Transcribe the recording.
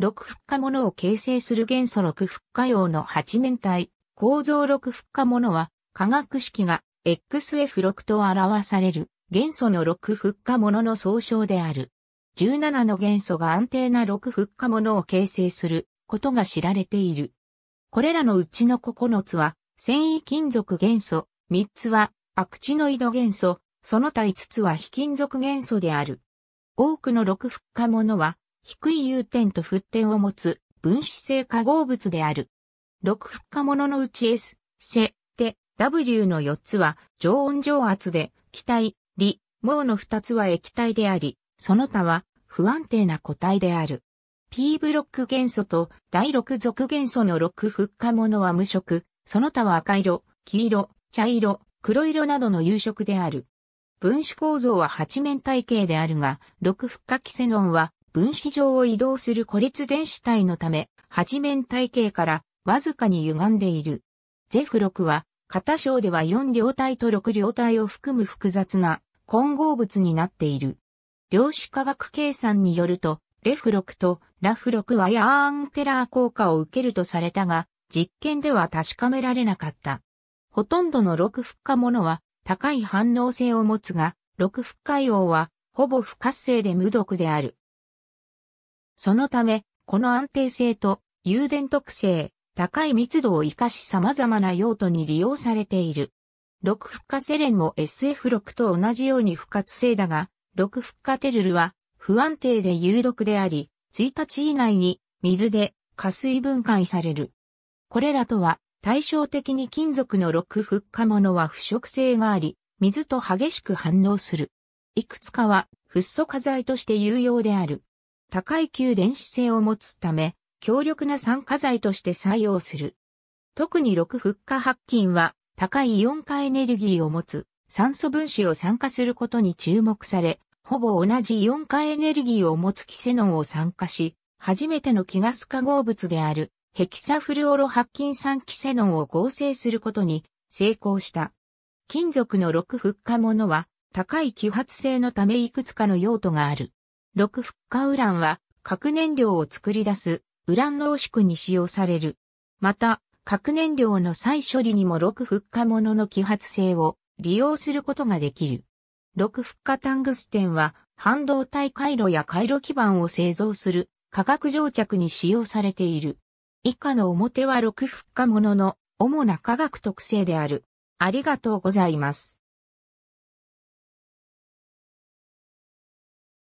六復化物を形成する元素六復化用の八面体、構造六復化物は、化学式が XF6 と表される元素の六復化物の総称である。17の元素が安定な六復化物を形成することが知られている。これらのうちの9つは、繊維金属元素、3つはアクチノイド元素、その他5つは非金属元素である。多くの六復化物は低い融点と沸点を持つ分子性化合物である。6復化物のうち S、セ、テ、W の4つは常温常圧で気体、リ、毛の2つは液体であり、その他は不安定な固体である。P ブロック元素と第6属元素の6復化物は無色、その他は赤色、黄色、茶色、黒色などの有色である。分子構造は8面体系であるが、6復化キセノンは分子上を移動する孤立電子体のため、八面体系からわずかに歪んでいる。ゼフ6は、片章では4両体と6両体を含む複雑な混合物になっている。量子化学計算によると、レフ6とラフ6はヤーンテラー効果を受けるとされたが、実験では確かめられなかった。ほとんどの6ッ荷ものは高い反応性を持つが、6負荷用はほぼ不活性で無毒である。そのため、この安定性と油田特性、高い密度を活かし様々な用途に利用されている。6フッ化セレンも SF6 と同じように不活性だが、6フッ化テルルは不安定で有毒であり、1日以内に水で加水分解される。これらとは対照的に金属の6フッ化物は腐食性があり、水と激しく反応する。いくつかはフッ素化剤として有用である。高い給電子性を持つため、強力な酸化剤として採用する。特に6フッ化白金は高いイオン化エネルギーを持つ酸素分子を酸化することに注目され、ほぼ同じイオン化エネルギーを持つキセノンを酸化し、初めての気ガス化合物であるヘキサフルオロ白金酸キセノンを合成することに成功した。金属の6フッ化ものは高い揮発性のためいくつかの用途がある。六フッ化ウランは核燃料を作り出すウラン濃縮に使用される。また、核燃料の再処理にも六フッ化ものの揮発性を利用することができる。六フッ化タングステンは半導体回路や回路基板を製造する化学定着に使用されている。以下の表は六フッ化ものの主な化学特性である。ありがとうございます。